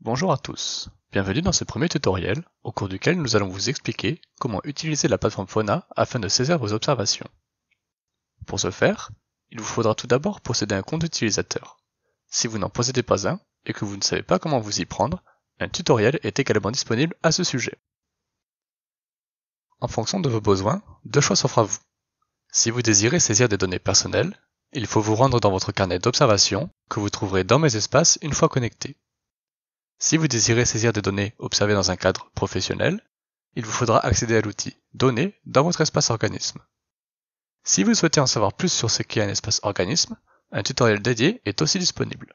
Bonjour à tous, bienvenue dans ce premier tutoriel au cours duquel nous allons vous expliquer comment utiliser la plateforme Fauna afin de saisir vos observations. Pour ce faire, il vous faudra tout d'abord posséder un compte utilisateur. Si vous n'en possédez pas un et que vous ne savez pas comment vous y prendre, un tutoriel est également disponible à ce sujet. En fonction de vos besoins, deux choix s'offrent à vous. Si vous désirez saisir des données personnelles, il faut vous rendre dans votre carnet d'observation que vous trouverez dans Mes espaces une fois connecté. Si vous désirez saisir des données observées dans un cadre professionnel, il vous faudra accéder à l'outil Données dans votre espace organisme. Si vous souhaitez en savoir plus sur ce qu'est un espace organisme, un tutoriel dédié est aussi disponible.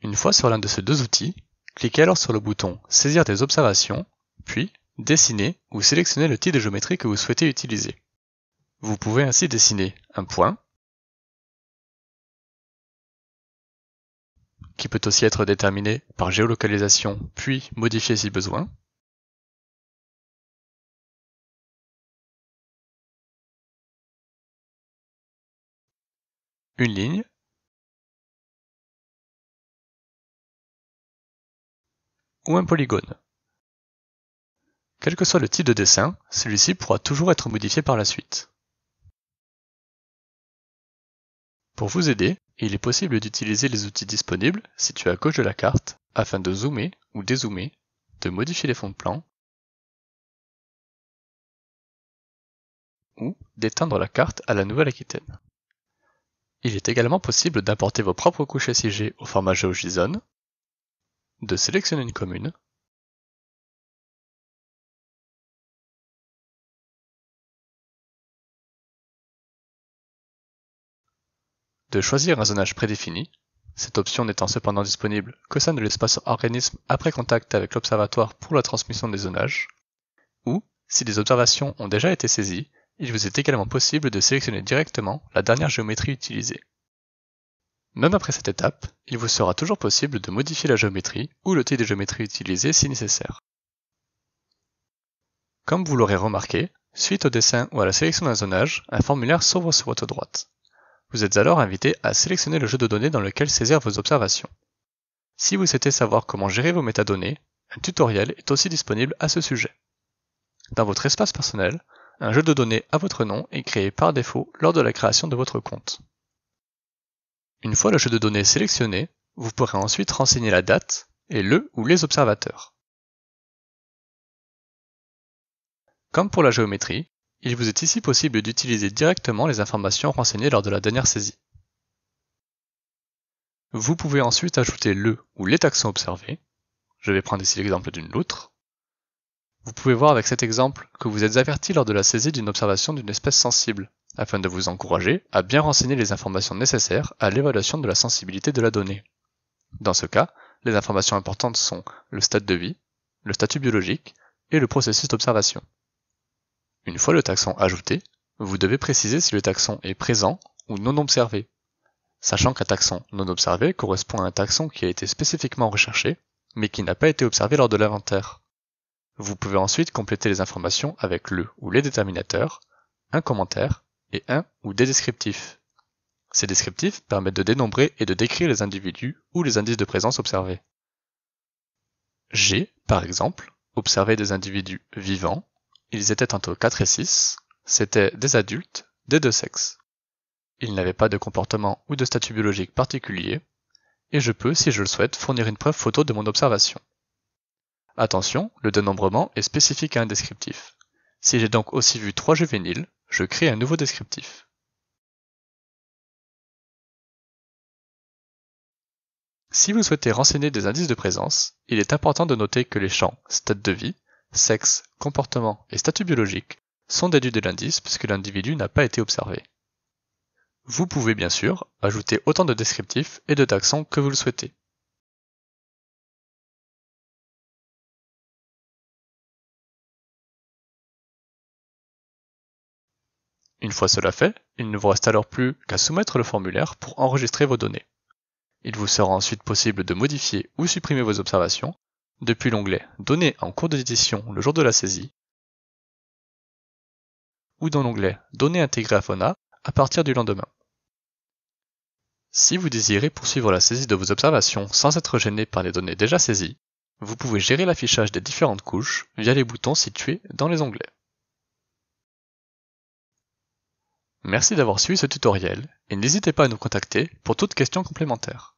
Une fois sur l'un de ces deux outils, cliquez alors sur le bouton Saisir des observations, puis Dessiner ou sélectionnez le type de géométrie que vous souhaitez utiliser. Vous pouvez ainsi dessiner un point, qui peut aussi être déterminé par géolocalisation puis modifié si besoin. Une ligne. Ou un polygone. Quel que soit le type de dessin, celui-ci pourra toujours être modifié par la suite. Pour vous aider, il est possible d'utiliser les outils disponibles, situés à gauche de la carte, afin de zoomer ou dézoomer, de modifier les fonds de plan, ou d'éteindre la carte à la Nouvelle-Aquitaine. Il est également possible d'apporter vos propres couches SIG au format GeoJSON, de sélectionner une commune, de choisir un zonage prédéfini, cette option n'étant cependant disponible qu'au sein de l'espace organisme après contact avec l'observatoire pour la transmission des zonages, ou, si des observations ont déjà été saisies, il vous est également possible de sélectionner directement la dernière géométrie utilisée. Même après cette étape, il vous sera toujours possible de modifier la géométrie ou le type de géométrie utilisé si nécessaire. Comme vous l'aurez remarqué, suite au dessin ou à la sélection d'un zonage, un formulaire s'ouvre sur votre droite. Vous êtes alors invité à sélectionner le jeu de données dans lequel saisir vos observations. Si vous souhaitez savoir comment gérer vos métadonnées, un tutoriel est aussi disponible à ce sujet. Dans votre espace personnel, un jeu de données à votre nom est créé par défaut lors de la création de votre compte. Une fois le jeu de données sélectionné, vous pourrez ensuite renseigner la date et le ou les observateurs. Comme pour la géométrie, il vous est ici possible d'utiliser directement les informations renseignées lors de la dernière saisie. Vous pouvez ensuite ajouter le ou les taxons observés. Je vais prendre ici l'exemple d'une loutre. Vous pouvez voir avec cet exemple que vous êtes averti lors de la saisie d'une observation d'une espèce sensible, afin de vous encourager à bien renseigner les informations nécessaires à l'évaluation de la sensibilité de la donnée. Dans ce cas, les informations importantes sont le stade de vie, le statut biologique et le processus d'observation. Une fois le taxon ajouté, vous devez préciser si le taxon est présent ou non observé, sachant qu'un taxon non observé correspond à un taxon qui a été spécifiquement recherché, mais qui n'a pas été observé lors de l'inventaire. Vous pouvez ensuite compléter les informations avec le ou les déterminateurs, un commentaire et un ou des descriptifs. Ces descriptifs permettent de dénombrer et de décrire les individus ou les indices de présence observés. J'ai, par exemple, observé des individus vivants, ils étaient entre 4 et 6, c'étaient des adultes des deux sexes. Ils n'avaient pas de comportement ou de statut biologique particulier, et je peux, si je le souhaite, fournir une preuve photo de mon observation. Attention, le dénombrement est spécifique à un descriptif. Si j'ai donc aussi vu trois juvéniles, je crée un nouveau descriptif. Si vous souhaitez renseigner des indices de présence, il est important de noter que les champs stade de vie sexe, comportement et statut biologique sont déduits de l'indice puisque l'individu n'a pas été observé. Vous pouvez bien sûr ajouter autant de descriptifs et de taxons que vous le souhaitez. Une fois cela fait, il ne vous reste alors plus qu'à soumettre le formulaire pour enregistrer vos données. Il vous sera ensuite possible de modifier ou supprimer vos observations depuis l'onglet Données en cours d'édition le jour de la saisie ou dans l'onglet Données intégrées à FONA à partir du lendemain. Si vous désirez poursuivre la saisie de vos observations sans être gêné par les données déjà saisies, vous pouvez gérer l'affichage des différentes couches via les boutons situés dans les onglets. Merci d'avoir suivi ce tutoriel et n'hésitez pas à nous contacter pour toute question complémentaire.